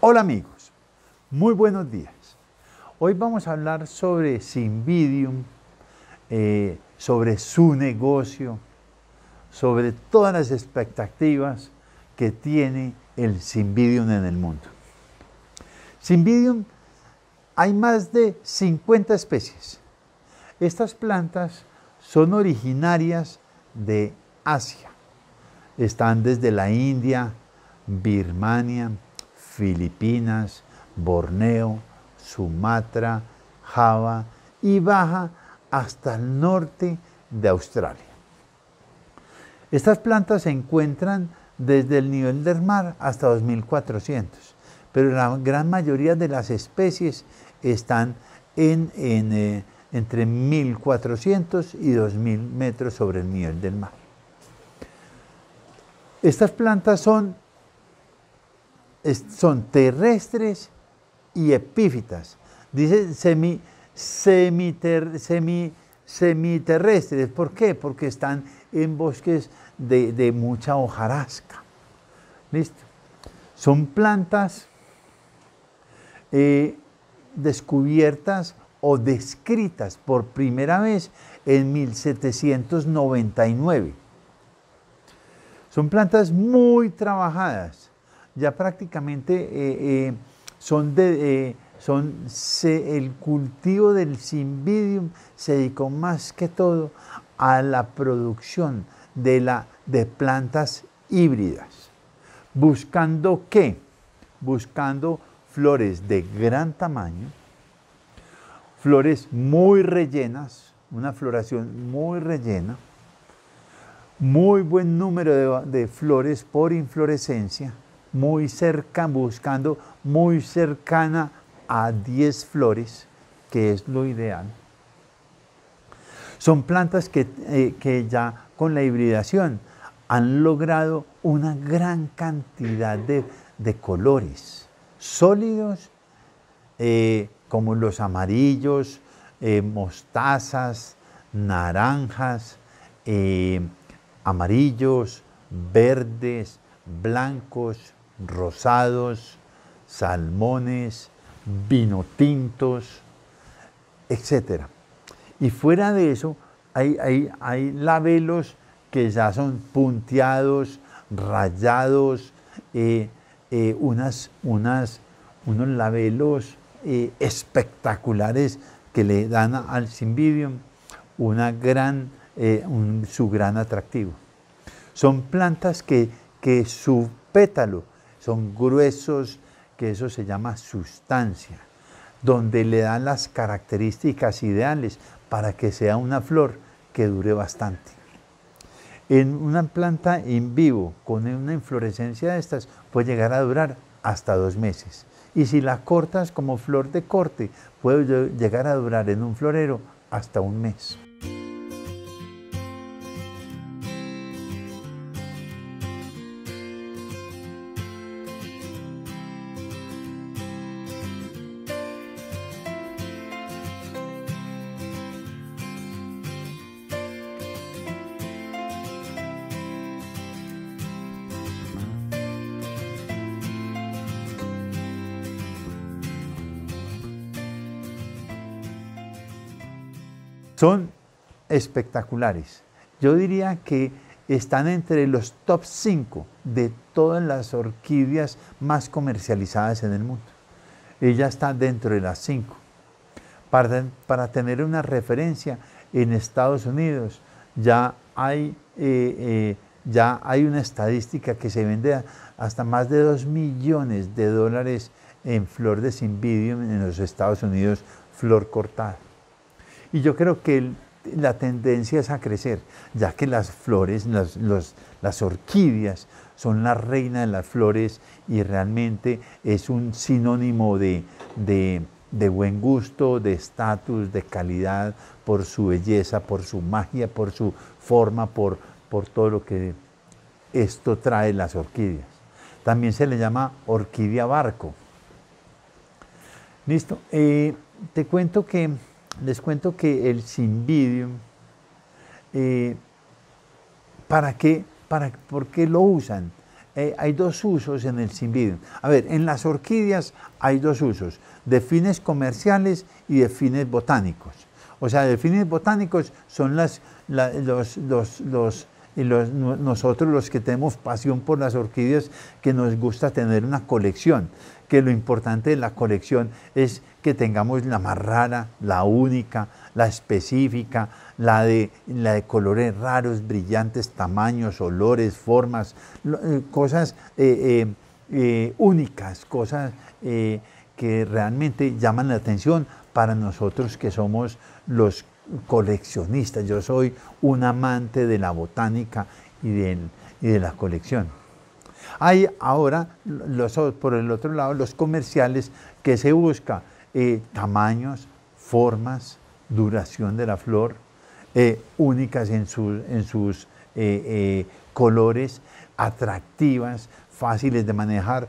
Hola amigos, muy buenos días. Hoy vamos a hablar sobre Sinvidium, eh, sobre su negocio, sobre todas las expectativas que tiene el Simbidium en el mundo. Simbidium hay más de 50 especies. Estas plantas son originarias de Asia. Están desde la India, Birmania, Filipinas, Borneo, Sumatra, Java y baja hasta el norte de Australia. Estas plantas se encuentran desde el nivel del mar hasta 2400. Pero la gran mayoría de las especies están en, eh, entre 1400 y 2000 metros sobre el nivel del mar. Estas plantas son, son terrestres y epífitas. Dice semi, semiter, semiterrestres. ¿Por qué? Porque están en bosques de, mucha hojarasca. ¿Listo? Son plantas eh, descubiertas o descritas por primera vez en 1799. Son plantas muy trabajadas, ya prácticamente eh, eh, son de, son, el cultivo del simbidium... se dedicó más que todo a la producción de, la, de plantas híbridas. ¿Buscando qué? Buscando flores de gran tamaño, flores muy rellenas, una floración muy rellena, muy buen número de, de flores por inflorescencia, muy cerca, buscando muy cercana a 10 flores, que es lo ideal. Son plantas eh, que, ya con la hibridación han logrado una gran cantidad de, colores sólidos, eh, como los amarillos, eh, mostazas, naranjas, amarillos, verdes, blancos, rosados, salmones, vino tintos, etcétera. Y fuera de eso, hay, hay, labelos que ya son punteados, rayados, eh, eh, unos labelos eh, espectaculares que le dan al Symbidium una su gran atractivo. Son plantas que su pétalo son gruesos, que eso se llama sustancia, donde le dan las características ideales para que sea una flor que dure bastante. En una planta en vivo con una inflorescencia de estas puede llegar a durar hasta dos meses. Y si la cortas como flor de corte, puede llegar a durar en un florero hasta un mes. son espectaculares. Yo diría que están entre los top 5 de todas las orquídeas más comercializadas en el mundo. Ella está dentro de las 5. Para, tener una referencia, en Estados Unidos ya hay, eh, eh, ya hay una estadística que se vende hasta más de 2 millones de dólares en flor de simbidium en los Estados Unidos, flor cortada. Y yo creo que la tendencia es a crecer, ya que las flores, las, orquídeas, son la reina de las flores y realmente es un sinónimo de, buen gusto, de estatus, de calidad, por su belleza, por su magia, por su forma, por, por todo lo que esto trae las orquídeas. También se le llama orquídea barco. Listo, eh, te cuento que les cuento que el sinvidium, eh, ¿para qué? Para, ¿Por qué lo usan? Eh, hay dos usos en el sinvidium. A ver, en las orquídeas hay dos usos, de fines comerciales y de fines botánicos. O sea, de fines botánicos son los, eh, nosotros los que tenemos pasión por las orquídeas, que nos gusta tener una colección que lo importante de la colección es que tengamos la más rara, la única, la específica, la de, colores raros, brillantes, tamaños, olores, formas, eh, cosas eh, eh, únicas, cosas que realmente llaman la atención para nosotros que somos los coleccionistas. Yo soy un amante de la botánica y de la colección. Hay ahora, por el otro lado, los comerciales que se busca eh, tamaños, formas, duración de la flor, eh, únicas en, sus eh, colores, atractivas, fáciles de manejar,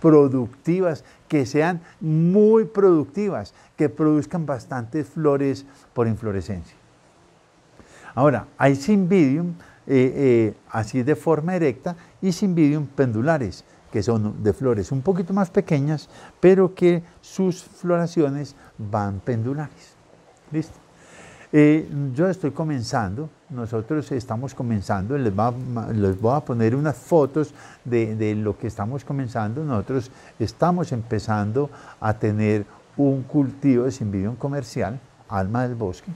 productivas, que sean muy productivas, que produzcan bastantes flores por inflorescencia. Ahora, hay Simbidium eh, eh, así de forma erecta, y sinvidium pendulares, que son de flores un poquito más pequeñas, pero que sus floraciones van pendulares. ¿Listo? Eh, yo estoy comenzando, nosotros estamos comenzando, les, les voy a poner unas fotos de, lo que estamos comenzando. Nosotros estamos empezando a tener un cultivo de simbidium comercial, alma del bosque,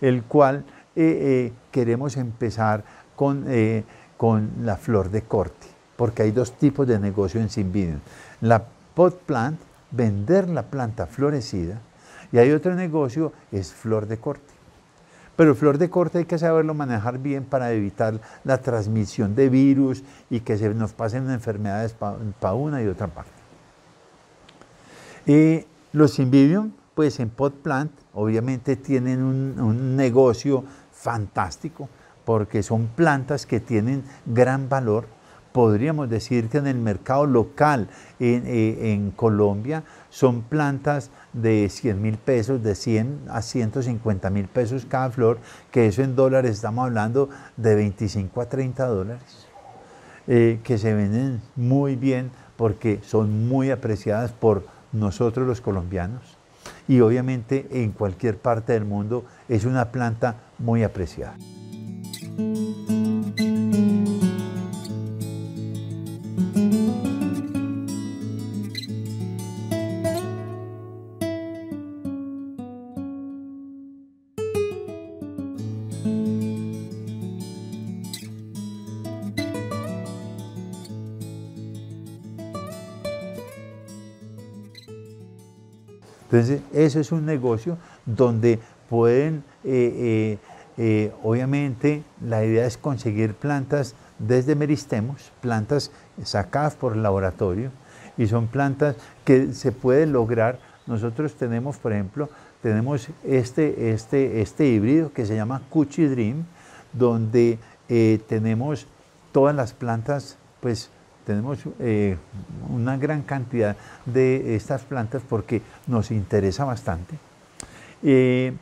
el cual eh, eh, queremos empezar con, eh, con la flor de corte, porque hay dos tipos de negocio en simbidium. La pot plant, vender la planta florecida, y hay otro negocio, es flor de corte. Pero flor de corte hay que saberlo manejar bien para evitar la transmisión de virus y que se nos pasen enfermedades para una y otra parte. los simbidium, pues en pot plant, obviamente tienen un negocio fantástico, porque son plantas que tienen gran valor. Podríamos decir que en el mercado local en, eh, Colombia son plantas de 100 mil pesos, de 100 a 150 mil pesos cada flor, que eso en dólares estamos hablando de 25 a 30 dólares, eh, que se venden muy bien porque son muy apreciadas por nosotros los colombianos y obviamente en cualquier parte del mundo es una planta muy apreciada. Entonces, eso es un negocio donde pueden, eh, eh, eh, obviamente, la idea es conseguir plantas desde meristemos, plantas sacadas por el laboratorio, y son plantas que se pueden lograr. Nosotros tenemos, por ejemplo, tenemos este, este, este híbrido que se llama Cuchi Dream, donde tenemos todas las plantas, pues, tenemos eh, una gran cantidad de estas plantas porque nos interesa bastante. Eh,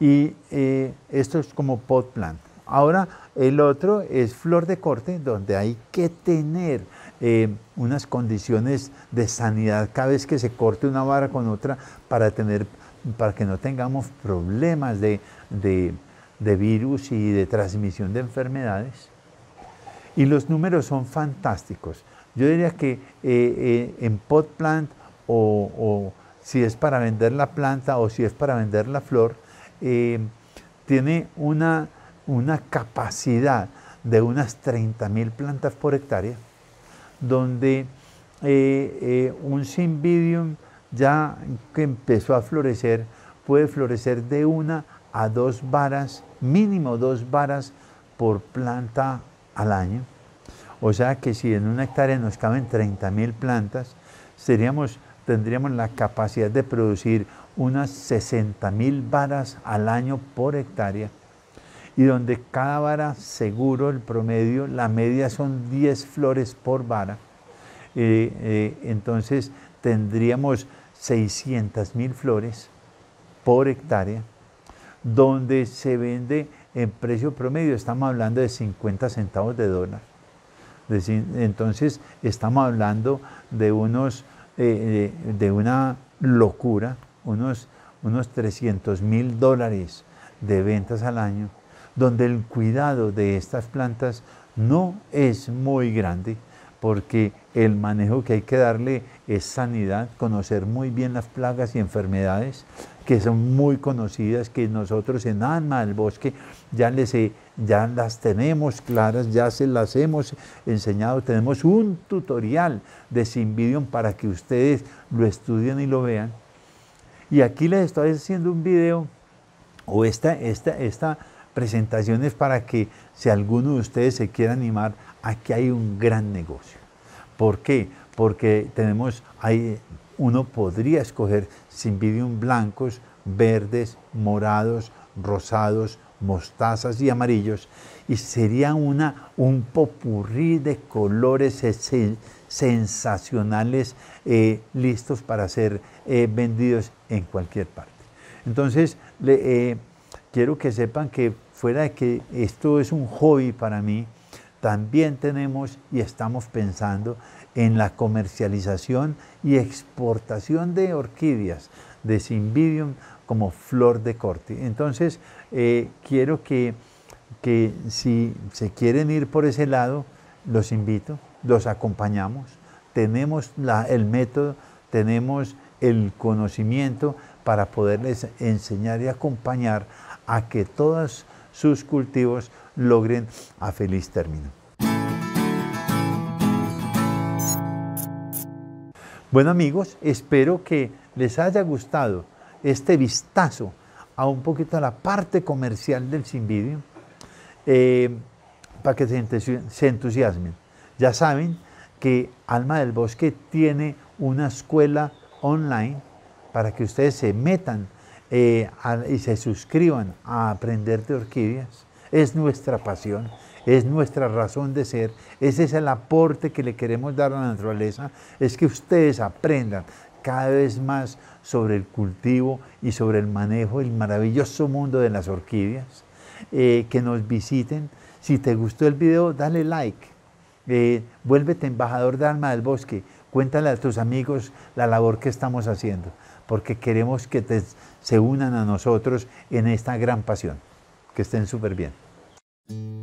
y eh, esto es como pot plant. Ahora el otro es flor de corte, donde hay que tener unas condiciones de sanidad cada vez que se corte una vara con otra para, tener, para que no tengamos problemas de virus y de transmisión de enfermedades. Y los números son fantásticos. Yo diría que eh, eh, en pot plant o, si es para vender la planta o si es para vender la flor, eh, tiene una, una capacidad de unas 30.000 plantas por hectárea, donde un simbidium ya que empezó a florecer puede florecer de una a dos varas, mínimo dos varas por planta al año. O sea que si en una hectárea nos caben 30.000 plantas, seríamos, tendríamos la capacidad de producir unas 60.000 varas al año por hectárea. Y donde cada vara, seguro el promedio, la media son 10 flores por vara. Eh, eh, entonces tendríamos 600.000 flores por hectárea, donde se vende en precio promedio estamos hablando de 50 centavos de dólar. Entonces estamos hablando de unos eh, eh, de una locura, unos, unos 300 mil dólares de ventas al año, donde el cuidado de estas plantas no es muy grande, porque el manejo que hay que darle es sanidad, conocer muy bien las plagas y enfermedades que son muy conocidas, que nosotros en Alma del Bosque ya, ya las tenemos claras, ya se las hemos enseñado. Tenemos un tutorial de Simbidium para que ustedes lo estudien y lo vean. Y aquí les estoy haciendo un video o esta, esta, esta presentación es para que si alguno de ustedes se quiera animar, aquí hay un gran negocio. ¿Por qué? Porque tenemos, uno podría escoger simbidium blancos, verdes, morados, rosados, mostazas y amarillos, y sería una, un popurrí de colores e sensacionales eh, listos para ser eh, vendidos en cualquier parte. Entonces, eh, quiero que sepan que fuera de que esto es un hobby para mí, también tenemos y estamos pensando en la comercialización y exportación de orquídeas de Cymbidium como flor de corte. Entonces, eh, quiero que, si se quieren ir por ese lado, los invito, los acompañamos, tenemos el método, tenemos el conocimiento para poderles enseñar y acompañar a que todas sus cultivos logren a feliz término. Bueno amigos, espero que les haya gustado este vistazo a un poquito a la parte comercial del Sinvidio eh, para que se entusiasmen. Ya saben que Alma del Bosque tiene una escuela online para que ustedes se metan eh, y se suscriban a Aprender de Orquídeas. Es nuestra pasión, es nuestra razón de ser, ese es el aporte que le queremos dar a la naturaleza, es que ustedes aprendan cada vez más sobre el cultivo y sobre el manejo del maravilloso mundo de las orquídeas, eh, que nos visiten. Si te gustó el video, dale like, eh, vuélvete embajador de Alma del Bosque, cuéntale a tus amigos la labor que estamos haciendo porque queremos que se unan a nosotros en esta gran pasión. Que estén súper bien.